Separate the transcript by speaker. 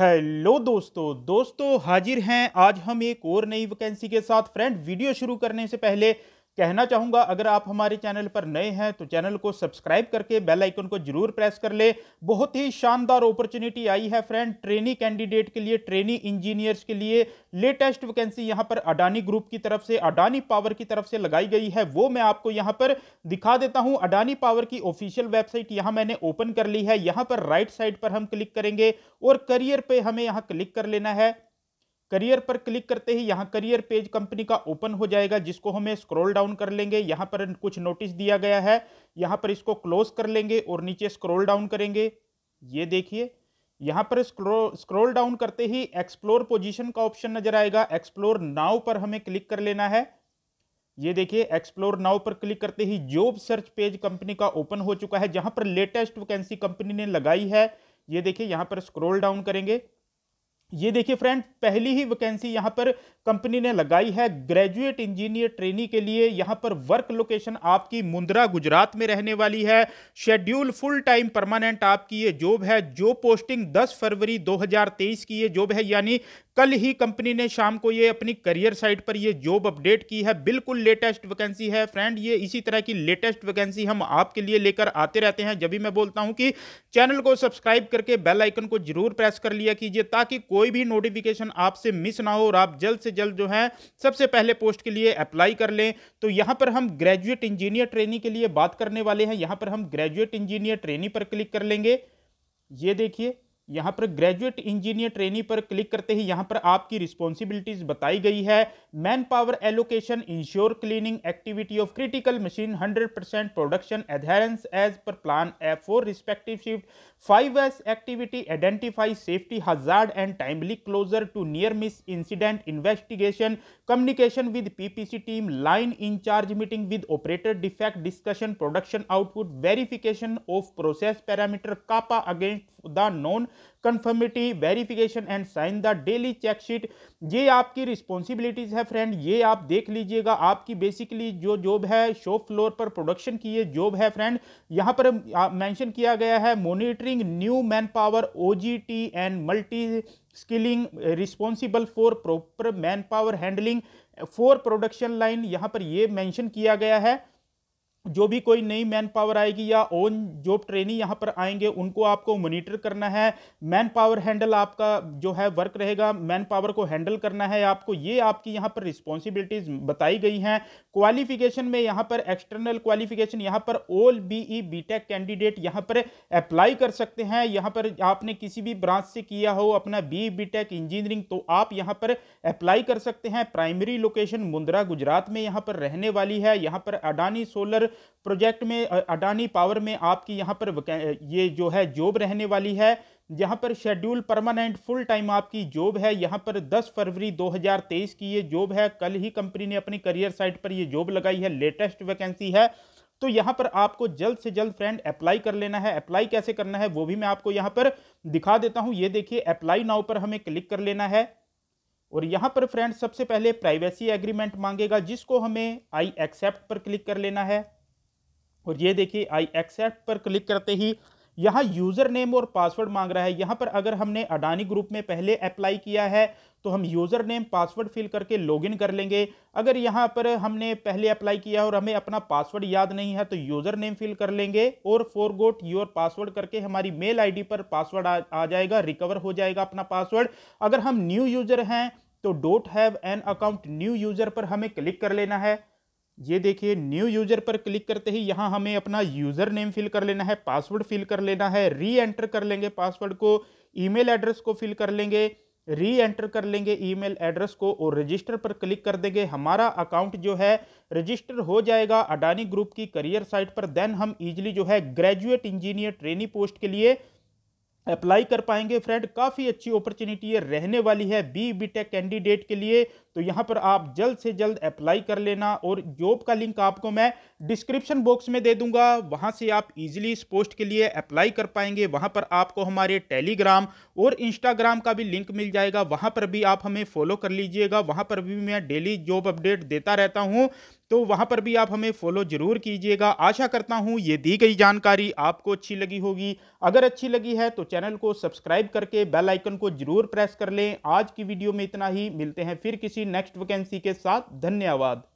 Speaker 1: hello दोस्तों दोस्तों हाजिर हैं आज हम एक और नई वैकेंसी के साथ फ्रेंड वीडियो शुरू करने से पहले कहना चाहूँगा अगर आप हमारे चैनल पर नए हैं तो चैनल को सब्सक्राइब करके बेल आइकन को जरूर प्रेस कर ले बहुत ही शानदार अपॉर्चुनिटी आई है फ्रेंड ट्रेनी कैंडिडेट के लिए ट्रेनी इंजीनियर्स के लिए लेटेस्ट वैकेंसी यहाँ पर अडानी ग्रुप की तरफ से अडानी पावर की तरफ से लगाई गई है वो मैं आपको यहाँ पर दिखा देता हूँ अडानी पावर की ऑफिशियल वेबसाइट यहाँ मैंने ओपन कर ली है यहाँ पर राइट साइड पर हम क्लिक करेंगे और करियर पर हमें यहाँ क्लिक कर लेना है करियर पर क्लिक करते ही यहाँ करियर पेज कंपनी का ओपन हो जाएगा जिसको हमें स्क्रॉल डाउन कर लेंगे यहाँ पर कुछ नोटिस दिया गया है यहाँ पर इसको क्लोज कर लेंगे और नीचे स्क्रॉल डाउन करेंगे ये देखिए यहाँ पर स्क्रॉल डाउन करते ही एक्सप्लोर पोजीशन का ऑप्शन नजर आएगा एक्सप्लोर नाव पर हमें क्लिक कर लेना है ये देखिए एक्सप्लोर नाउ पर क्लिक करते ही जॉब सर्च पेज कंपनी का ओपन हो चुका है जहां पर लेटेस्ट वैकेंसी कंपनी ने लगाई है ये देखिए यहां पर स्क्रोल डाउन करेंगे ये देखिए फ्रेंड पहली ही वैकेंसी यहाँ पर कंपनी ने लगाई है ग्रेजुएट इंजीनियर ट्रेनी के लिए यहाँ पर वर्क लोकेशन आपकी मुंद्रा गुजरात में रहने वाली है शेड्यूल फुल टाइम परमानेंट आपकी ये जॉब है जो पोस्टिंग 10 फरवरी 2023 की ये जॉब है यानी कल ही कंपनी ने शाम को ये अपनी करियर साइट पर ये जॉब अपडेट की है बिल्कुल लेटेस्ट वैकेंसी है फ्रेंड ये इसी तरह की लेटेस्ट वैकेंसी हम आपके लिए लेकर आते रहते हैं जब भी मैं बोलता हूं कि चैनल को सब्सक्राइब करके बेल आइकन को जरूर प्रेस कर लिया कीजिए ताकि कोई भी नोटिफिकेशन आपसे मिस ना हो और आप जल्द से जल्द जो है सबसे पहले पोस्ट के लिए अप्लाई कर लें तो यहाँ पर हम ग्रेजुएट इंजीनियर ट्रेनिंग के लिए बात करने वाले हैं यहाँ पर हम ग्रेजुएट इंजीनियर ट्रेनिंग पर क्लिक कर लेंगे ये देखिए यहाँ पर ग्रेजुएट इंजीनियर ट्रेनी पर क्लिक करते ही यहाँ पर आपकी रिस्पॉन्सिबिलिटीज बताई गई है man power allocation ensure cleaning activity of critical machine 100 percent production adherence as per plan F four respective shift five S activity identify safety hazard and timely closure to near miss incident investigation communication with PPC team line incharge meeting with operator defect discussion production output verification of process parameter CAPA against the non conformity verification and sign the daily check sheet ये आपकी responsibilities है friend ये आप देख लीजिएगा आपकी basically जो job है शॉप फ्लोर पर प्रोडक्शन की ये जॉब है फ्रेंड यहाँ पर मैंशन किया गया है monitoring new man power O and multi skilling responsible for proper man power handling for production line यहाँ पर ये मैंशन किया गया है जो भी कोई नई मैन पावर आएगी या ओन जो ट्रेनी यहाँ पर आएंगे उनको आपको मोनिटर करना है मैन पावर हैंडल आपका जो है वर्क रहेगा मैन पावर को हैंडल करना है आपको ये आपकी यहाँ पर रिस्पॉन्सिबिलिटीज बताई गई हैं क्वालिफिकेशन में यहाँ पर एक्सटर्नल क्वालिफिकेशन यहाँ पर all B E B tech candidate यहाँ पर अप्लाई कर सकते हैं यहाँ पर आपने किसी भी ब्रांच से किया हो अपना बी बी टेक इंजीनियरिंग तो आप यहाँ पर अप्लाई कर सकते हैं प्राइमरी लोकेशन मुंद्रा गुजरात में यहाँ पर रहने वाली है यहाँ पर अडानी सोलर प्रोजेक्ट में अडानी पावर में आपकी यहाँ पर ये जो है जॉब रहने वाली है यहाँ पर शेड्यूल परमानेंट फुल टाइम आपकी जॉब है यहाँ पर 10 फरवरी 2023 की ये जॉब है कल ही कंपनी ने अपनी करियर साइट पर ये जॉब लगाई है लेटेस्ट वैकेंसी है तो यहाँ पर आपको जल्द से जल्द फ्रेंड अप्लाई कर लेना है अप्लाई कैसे करना है वो भी मैं आपको यहाँ पर दिखा देता हूँ ये देखिए अप्लाई नाउ पर हमें क्लिक कर लेना है और यहाँ पर फ्रेंड सबसे पहले प्राइवेसी एग्रीमेंट मांगेगा जिसको हमें आई एक्सेप्ट पर क्लिक कर लेना है और ये देखिए आई एक्सेप्ट पर क्लिक करते ही यहाँ यूज़र नेम और पासवर्ड मांग रहा है यहाँ पर अगर हमने अडानी ग्रुप में पहले अप्लाई किया है तो हम यूज़र नेम पासवर्ड फिल करके लॉगिन कर लेंगे अगर यहाँ पर हमने पहले अप्लाई किया और हमें अपना पासवर्ड याद नहीं है तो यूज़र नेम फिल कर लेंगे और फोरगोट योर पासवर्ड करके हमारी मेल आईडी पर पासवर्ड आ, आ जाएगा रिकवर हो जाएगा अपना पासवर्ड अगर हम न्यू यूज़र हैं तो don't have an account new user पर हमें क्लिक कर लेना है ये देखिए न्यू यूजर पर क्लिक करते ही यहाँ हमें अपना यूज़र नेम फिल कर लेना है पासवर्ड फिल कर लेना है री एंटर कर लेंगे पासवर्ड को ईमेल एड्रेस को फिल कर लेंगे री एंटर कर लेंगे ईमेल एड्रेस को और रजिस्टर पर क्लिक कर देंगे हमारा अकाउंट जो है रजिस्टर हो जाएगा अडानी ग्रुप की करियर साइट पर देन हम ईजिली जो है ग्रेजुएट इंजीनियर ट्रेनी पोस्ट के लिए अप्लाई कर पाएंगे फ्रेंड काफ़ी अच्छी अपॉर्चुनिटी है रहने वाली है बी बी कैंडिडेट के लिए तो यहाँ पर आप जल्द से जल्द अप्लाई कर लेना और जॉब का लिंक आपको मैं डिस्क्रिप्शन बॉक्स में दे दूंगा वहाँ से आप इजीली इस पोस्ट के लिए अप्लाई कर पाएंगे वहाँ पर आपको हमारे टेलीग्राम और इंस्टाग्राम का भी लिंक मिल जाएगा वहाँ पर भी आप हमें फॉलो कर लीजिएगा वहाँ पर भी मैं डेली जॉब अपडेट देता रहता हूँ तो वहाँ पर भी आप हमें फॉलो ज़रूर कीजिएगा आशा करता हूँ ये दी गई जानकारी आपको अच्छी लगी होगी अगर अच्छी लगी है तो चैनल को सब्सक्राइब करके बेल आइकन को ज़रूर प्रेस कर लें आज की वीडियो में इतना ही मिलते हैं फिर किसी नेक्स्ट वैकेंसी के साथ धन्यवाद